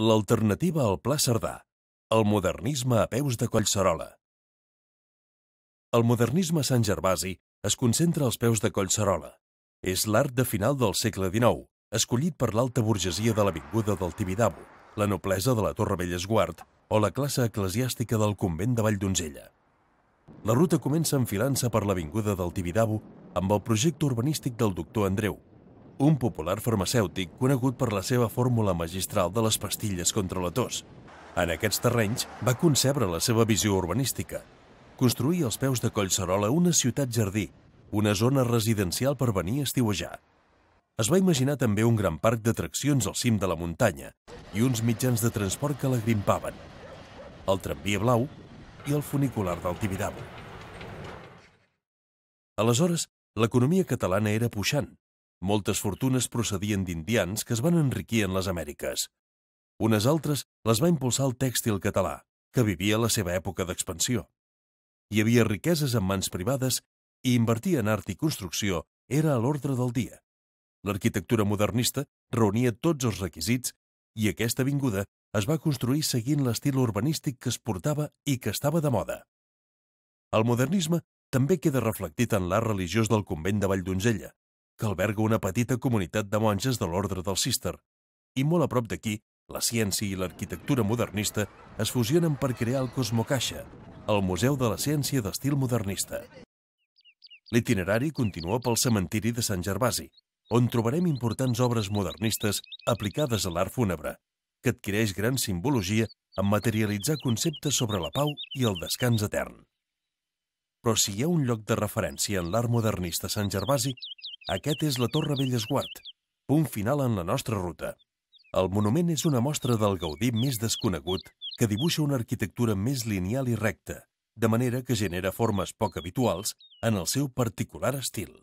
L'alternativa al Pla Cerdà. El modernisme a peus de Collserola. El modernisme Sant Gervasi es concentra als peus de Collserola. És l'art de final del segle XIX, escollit per l'alta burgesia de l'Avinguda del Tibidabo, la noblesa de la Torre Bellesguard o la classe eclesiàstica del convent de Vall d'Onzella. La ruta comença enfilant-se per l'Avinguda del Tibidabo amb el projecte urbanístic del doctor Andreu, un popular farmacèutic conegut per la seva fórmula magistral de les pastilles contra la tos. En aquests terrenys va concebre la seva visió urbanística. Construir als peus de Collserola una ciutat-jardí, una zona residencial per venir a estiuejar. Es va imaginar també un gran parc d'atraccions al cim de la muntanya i uns mitjans de transport que la grimpaven, el tramvia blau i el funicular del Tibidabo. Aleshores, l'economia catalana era puixant moltes fortunes procedien d'indians que es van enriquir en les Amèriques. Unes altres les va impulsar el tèxtil català, que vivia la seva època d'expansió. Hi havia riqueses en mans privades i invertir en art i construcció era a l'ordre del dia. L'arquitectura modernista reunia tots els requisits i aquesta vinguda es va construir seguint l'estil urbanístic que es portava i que estava de moda. El modernisme també queda reflectit en l'art religiós del convent de Vall que alberga una petita comunitat de monges de l'ordre del Cister. I molt a prop d'aquí, la ciència i l'arquitectura modernista es fusionen per crear el Cosmocaixa, el Museu de la Ciència d'estil modernista. L'itinerari continua pel cementiri de Sant Gervasi, on trobarem importants obres modernistes aplicades a l'art fúnebre, que adquireix gran simbologia en materialitzar conceptes sobre la pau i el descans etern. Però si hi ha un lloc de referència en l'art modernista Sant Gervasi, aquest és la Torre Bellesguard, punt final en la nostra ruta. El monument és una mostra del Gaudí més desconegut que dibuixa una arquitectura més lineal i recta, de manera que genera formes poc habituals en el seu particular estil.